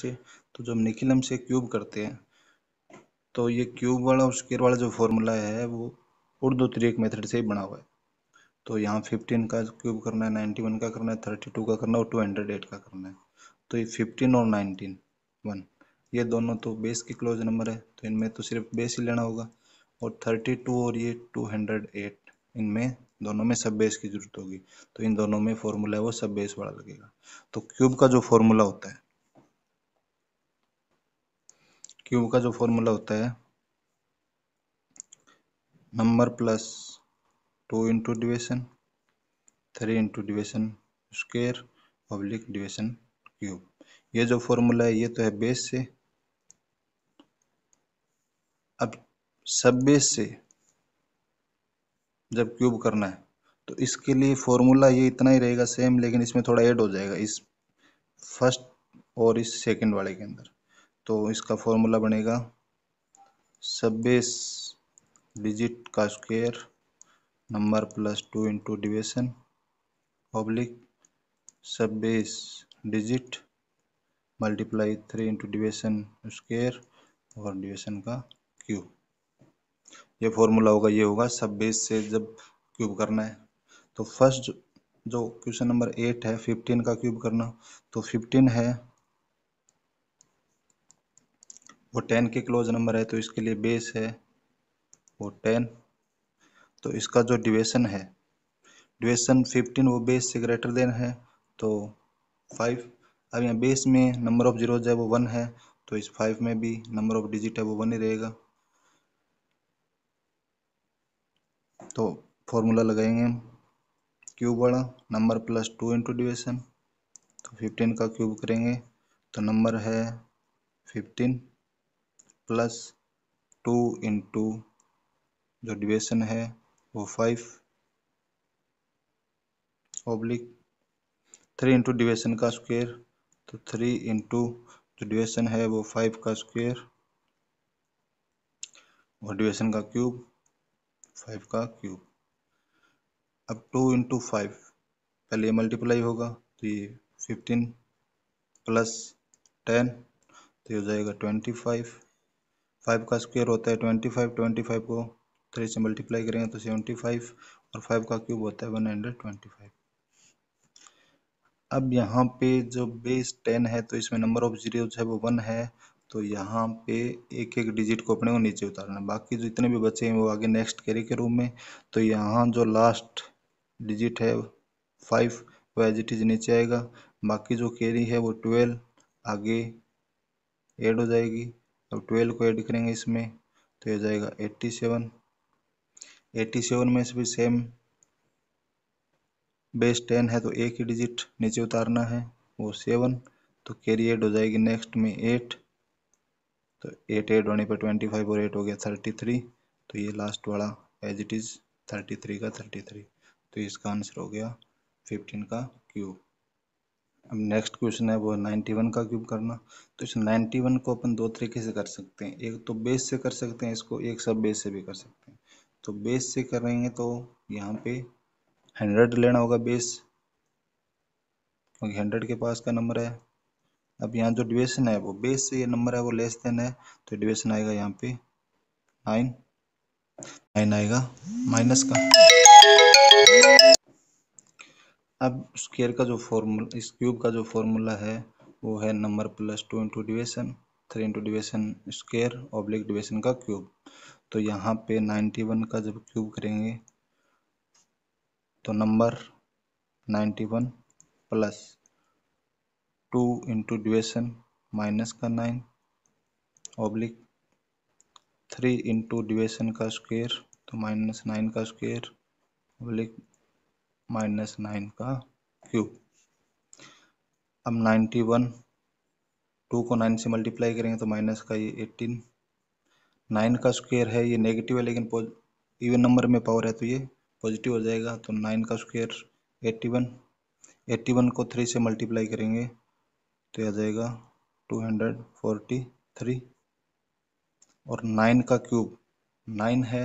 से तो जब निखिल हम से क्यूब करते हैं तो ये क्यूब वाला और स्केयर वाला जो फॉर्मूला है वो उर्दू त्रिक मेथड से ही बना हुआ है तो यहाँ फिफ्टीन का क्यूब करना है नाइन्टी वन का करना है थर्टी टू का करना है और टू हंड्रेड एट का करना है तो ये फिफ्टीन और नाइनटीन वन ये दोनों तो बेस के क्लोज नंबर है तो इनमें तो सिर्फ बेस ही लेना होगा और थर्टी टू और ये टू हंड्रेड एट इनमें दोनों में सब बेस की जरूरत होगी तो इन दोनों में फॉर्मूला है वो सब बेस वाला लगेगा तो क्यूब का जो फॉर्मूला होता है क्यूब का जो फॉर्मूला होता है number plus two into deviation three into deviation square public deviation cube ये जो फॉर्मूला है ये तो है बेस से अब सब बेस से जब क्यूब करना है तो इसके लिए फॉर्मूला ये इतना ही रहेगा सेम लेकिन इसमें थोड़ा ऐड हो जाएगा इस फर्स्ट और इस सेकंड वाले के अंदर तो इसका फॉर्मूला बनेगा छब्बीस डिजिट का square number plus two into deviation public छब्बीस digit multiply three into deviation square और डिवेशन का क्यूब ये फॉर्मूला होगा ये होगा छब्बीस से जब क्यूब करना है तो फर्स्ट जो क्वेश्चन नंबर एट है फिफ्टीन का क्यूब करना तो फिफ्टीन है वो टेन के क्लोज नंबर है तो इसके लिए बेस है वो टेन तो इसका जो डिवेशन है डिवेशन फिफ्टीन वो बेस से ग्रेटर देन है तो फाइव अब यहाँ बेस में नंबर ऑफ जीरोज है वो वन है तो इस फाइव में भी नंबर ऑफ डिजिट है वो वन ही रहेगा तो फॉर्मूला लगाएंगे हम क्यूब बड़ा number plus two into deviation तो फिफ्टीन का क्यूब करेंगे तो नंबर है फिफ्टीन प्लस टू इंटू जो डिवेशन है वो five oblique three into deviation का स्क्वेयर तो थ्री इंटू जो डिवेशन है वो फाइव का स्क्वेयर और डिवेशन का क्यूब फाइव का क्यूब अब टू इंटू फाइव पहले ये मल्टीप्लाई होगा तो ये फिफ्टीन प्लस टेन तो ये हो जाएगा ट्वेंटी फाइव फाइव का स्क्वेयर होता है ट्वेंटी फाइव ट्वेंटी फाइव को थ्री से मल्टीप्लाई करेंगे तो सेवेंटी फाइव और फाइव का क्यूब होता है वन हंड्रेड ट्वेंटी फाइव अब यहाँ पे जो बेस टेन है तो इसमें नंबर ऑफ जीरो है वो वन है तो यहाँ पे एक एक डिजिट को अपने को नीचे उतारना है बाकी जो इतने भी बचे हैं वो आगे नेक्स्ट कैरी के रूम में तो यहाँ जो लास्ट डिजिट है फाइव वो एज इट इज नीचे आएगा बाकी जो कैरी है वो ट्वेल्व आगे एड हो जाएगी अब तो ट्वेल्व को ऐड करेंगे इसमें तो हो जाएगा एट्टी सेवन एट्टी सेवन में से भी सेम बेस टेन है तो एक ही डिजिट नीचे उतारना है वो सेवन तो कैरी एड हो जाएगी नेक्स्ट में एट तो एट एड होने पर ट्वेंटी फाइव और एट हो गया थर्टी थ्री तो ये लास्ट वाला as it is thirty three का थर्टी थ्री तो इसका आंसर हो गया फिफ्टीन का क्यूब अब नेक्स्ट क्वेश्चन है वो नाइन्टी वन का क्यूब करना तो इस नाइन्टी वन को अपन दो तरीके से कर सकते हैं एक तो बेस से कर सकते हैं इसको एक सब बेस से भी कर सकते हैं तो बेस से करेंगे तो यहाँ पे हंड्रेड लेना होगा बेस क्योंकि हंड्रेड के पास का नंबर है अब यहाँ जो डिवेशन है वो बेस से ये नंबर है वो लेस देन है तो डिवेशन आएगा यहाँ पे नाइन नाइन आएगा माइनस का अब स्केयर का जो फॉर्मूला इस क्यूब का जो फॉर्मूला है वो है number plus two into deviation three into deviation square oblique deviation का क्यूब तो यहाँ पे नाइन्टी वन का जब क्यूब करेंगे तो number ninety one plus two into deviation minus का nine oblique three into deviation का स्क्वेयर तो माइनस नाइन का स्क्वेयर ऑब्लिक माइनस नाइन का क्यूब अब नाइन्टी वन टू को नाइन से मल्टीप्लाई करेंगे तो माइनस का ये एट्टीन नाइन का स्क्वेयर है ये नेगेटिव है लेकिन इवन नंबर में पावर है तो ये पॉजिटिव हो जाएगा तो नाइन का square eighty one eighty one को थ्री से मल्टीप्लाई करेंगे तो आ जाएगा टू हंड्रेड फोर्टी थ्री और नाइन का क्यूब नाइन है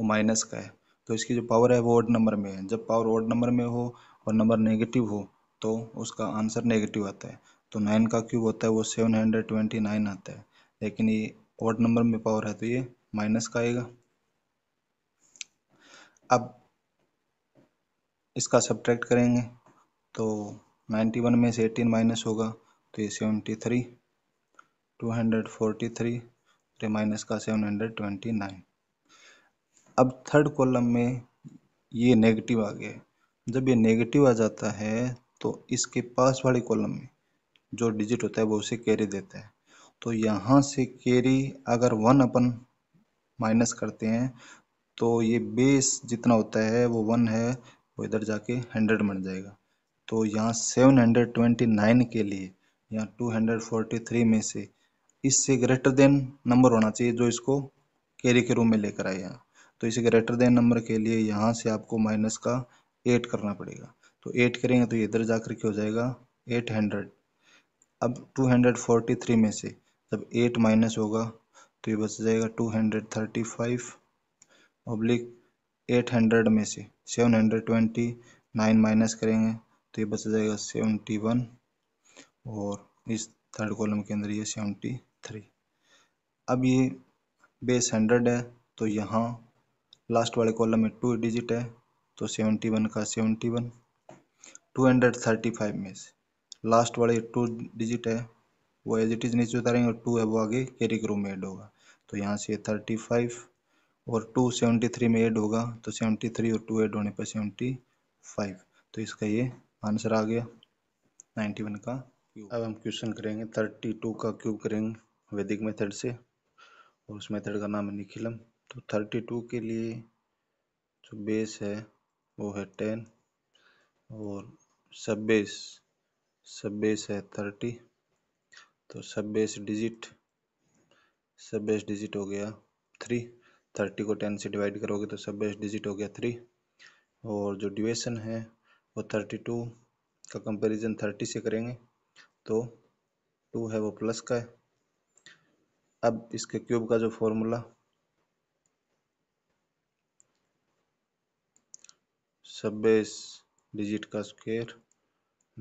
वो माइनस का है तो इसकी जो पावर है वो ऑड नंबर में है जब पावर ऑड नंबर में हो और नंबर नेगेटिव हो तो उसका आंसर नेगेटिव आता है तो नाइन का क्यूब होता है वो सेवन हंड्रेड ट्वेंटी नाइन आता है लेकिन ये ऑड नंबर में पावर है तो ये माइनस का आएगा अब इसका सब्ट्रैक्ट करेंगे तो नाइन्टी वन में से एटीन माइनस होगा तो ये seventy three two hundred forty three minus का सेवन हंड्रेड ट्वेंटी नाइन अब थर्ड कॉलम में ये नेगेटिव आ गया जब ये नेगेटिव आ जाता है तो इसके पास वाले कॉलम में जो डिजिट होता है वो उसे कैरी देता है तो यहाँ से कैरी अगर वन अपन माइनस करते हैं तो ये बेस जितना होता है वो वन है वो इधर जाके हंड्रेड बन जाएगा तो यहाँ सेवन हंड्रेड ट्वेंटी नाइन के लिए यहाँ टू हंड्रेड फोर्टी थ्री में से इससे ग्रेटर देन नंबर होना चाहिए जो इसको कैरी के रूम में लेकर आए यहाँ तो इसे ग्रेटर देन नंबर के लिए यहाँ से आपको माइनस का एट करना पड़ेगा तो एट करेंगे तो इधर जा के हो जाएगा एट हंड्रेड अब टू हंड्रेड फोर्टी थ्री में से जब एट माइनस होगा तो ये बच जाएगा two hundred thirty five oblique eight hundred में से seven hundred twenty nine minus करेंगे तो ये बच जाएगा सेवेंटी वन और इस थर्ड कॉलम के अंदर ये सेवेंटी थ्री अब ये बेस हंड्रेड है तो यहाँ लास्ट वाले कॉलम में टू डिजिट है तो सेवेंटी वन का seventy one two hundred thirty five में से लास्ट वाले टू डिजिट है वो एज इट इज़ नीचे उतारेंगे और टू है वो आगे कैरी करो में ऐड होगा तो यहाँ से थर्टी फाइव और टू सेवेंटी थ्री में ऐड होगा तो सेवेंटी थ्री और टू ऐड होने पर सेवेंटी फाइव तो इसका ये आंसर आ गया नाइन्टी वन का क्यूब अब हम क्वेश्चन करेंगे थर्टी टू का क्यूब करेंगे वैदिक मेथड से और उस मेथड का नाम है निखिलम तो थर्टी टू के लिए जो बेस है वो है टेन और सब बेस सब बेस है थर्टी तो सब बेस डिजिट सब बेस डिजिट हो गया थ्री थर्टी को टेन से डिवाइड करोगे तो सब बेस डिजिट हो गया थ्री और जो ड्यूएशन है वो थर्टी टू का कंपैरिजन थर्टी से करेंगे तो टू है वो प्लस का है अब इसके क्यूब का जो फॉर्मूला छब्बीस डिजिट का square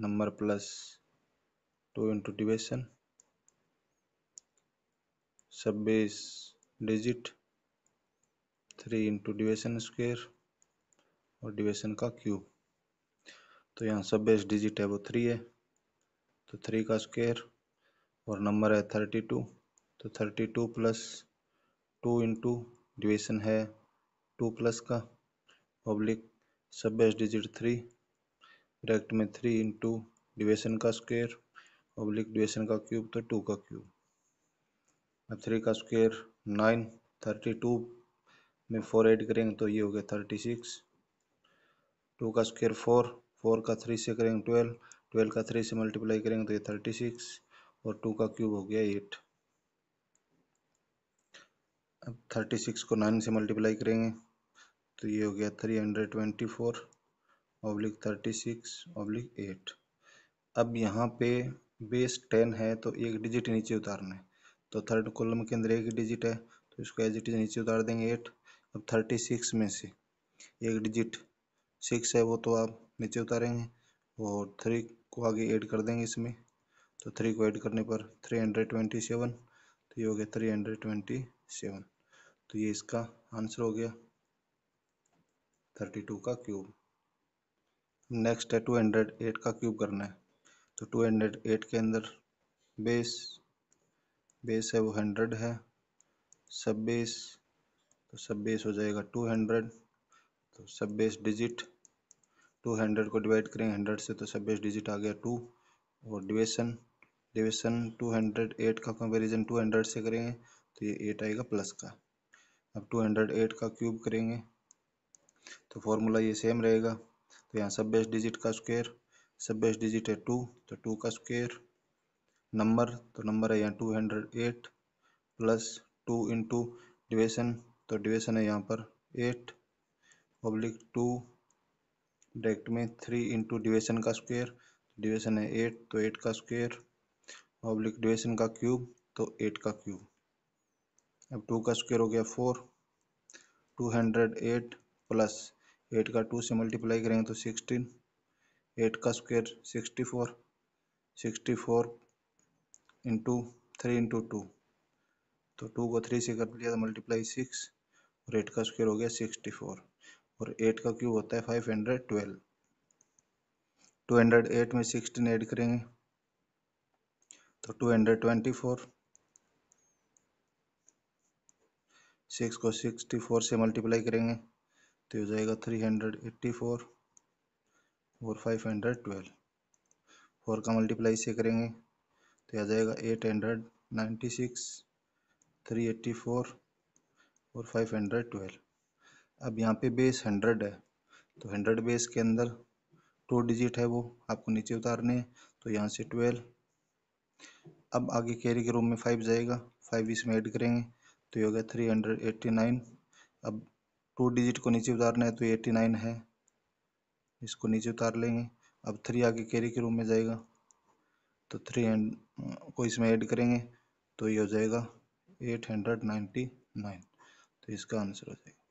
number plus two into deviation छब्बीस digit three into deviation square और डिवेशन का क्यूब तो यहाँ छब्बीस डिजिट है वो थ्री है तो थ्री का स्क्वेयर और नंबर है थर्टी टू तो thirty two plus two into deviation है टू प्लस का पब्लिक सब बेस डिजिट थ्री रेक्ट में थ्री इंटू डिवेशन का स्क्वेयर ओब्लिक डिवेशन का क्यूब तो टू का क्यूब थ्री का स्क्वेयर नाइन थर्टी टू में फोर एड करेंगे तो ये हो गया थर्टी सिक्स टू का स्क्वेयर फोर फोर का थ्री से करेंगे ट्वेल्व ट्वेल्व का थ्री से मल्टीप्लाई करेंगे तो ये थर्टी सिक्स और टू का क्यूब हो गया एट अब थर्टी सिक्स को नाइन से मल्टीप्लाई करेंगे तो ये हो गया three hundred twenty four oblique thirty six oblique eight अब यहाँ पे बेस टेन है तो एक डिजिट नीचे उतारना है तो थर्ड कॉलम के अंदर एक डिजिट है तो इसको एज इट इज नीचे उतार देंगे एट अब थर्टी सिक्स में से एक डिजिट सिक्स है वो तो आप नीचे उतारेंगे और थ्री को आगे ऐड कर देंगे इसमें तो थ्री को ऐड करने पर थ्री हंड्रेड ट्वेंटी सेवन तो ये हो गया थ्री हंड्रेड ट्वेंटी सेवन तो ये इसका आंसर हो गया थर्टी टू का क्यूब नेक्स्ट है टू हंड्रेड एट का क्यूब करना है तो टू हंड्रेड एट के अंदर बेस बेस है वो हंड्रेड है सब बेस तो सब बेस हो जाएगा टू हंड्रेड तो सब बेस डिजिट टू हंड्रेड को डिवाइड करेंगे हंड्रेड से तो सब बेस डिजिट आ गया टू और deviation deviation two hundred eight का कंपेरिजन टू हंड्रेड से करेंगे तो ये एट आएगा प्लस का अब टू हंड्रेड एट का क्यूब करेंगे तो फॉर्मूला ये सेम रहेगा तो यहाँ सब बेस्ट डिजिट का स्क्वेयर सब बेस्ट डिजिट है टू तो टू का स्क्वेयर नंबर तो नंबर है यहाँ two hundred eight plus two into deviation तो डिवेशन है यहाँ पर एट पब्लिक टू डायरेक्ट में थ्री इंटू डिवेशन का स्क्वेयर डिवेशन तो है एट तो एट का स्क्वेयर पब्लिक डिवेशन का क्यूब तो एट का क्यूब अब टू का स्क्वेयर हो गया four two hundred eight plus eight का टू से मल्टीप्लाई करेंगे तो सिक्सटीन एट का square sixty four sixty four into three into two तो टू को थ्री से कर लिया तो मल्टीप्लाई सिक्स और एट का स्क्वेयर हो गया सिक्सटी फोर और एट का क्यूब होता है five hundred twelve two hundred eight में सिक्सटीन ऐड करेंगे तो two hundred twenty four six को सिक्सटी फोर से मल्टीप्लाई करेंगे तो हो जाएगा थ्री हंड्रेड एट्टी फोर और फाइव हंड्रेड ट्वेल्व फोर का मल्टीप्लाई से करेंगे तो आ जाएगा eight hundred ninety six three eighty four और फाइव हंड्रेड ट्वेल्व अब यहाँ पे बेस हंड्रेड है तो हंड्रेड बेस के अंदर टू डिजिट है वो आपको नीचे उतारने हैं तो यहाँ से ट्वेल्व अब आगे कैरी के रूम में फाइव जाएगा फाइव इसमें ऐड करेंगे तो ये हो गया थ्री हंड्रेड एट्टी नाइन अब टू डिजिट को नीचे उतारना है तो एट्टी नाइन है इसको नीचे उतार लेंगे अब थ्री आगे कैरी के रूम में जाएगा तो थ्री एंड को इसमें ऐड करेंगे तो ये हो जाएगा एट हंड्रेड नाइन्टी नाइन तो इसका आंसर हो जाएगा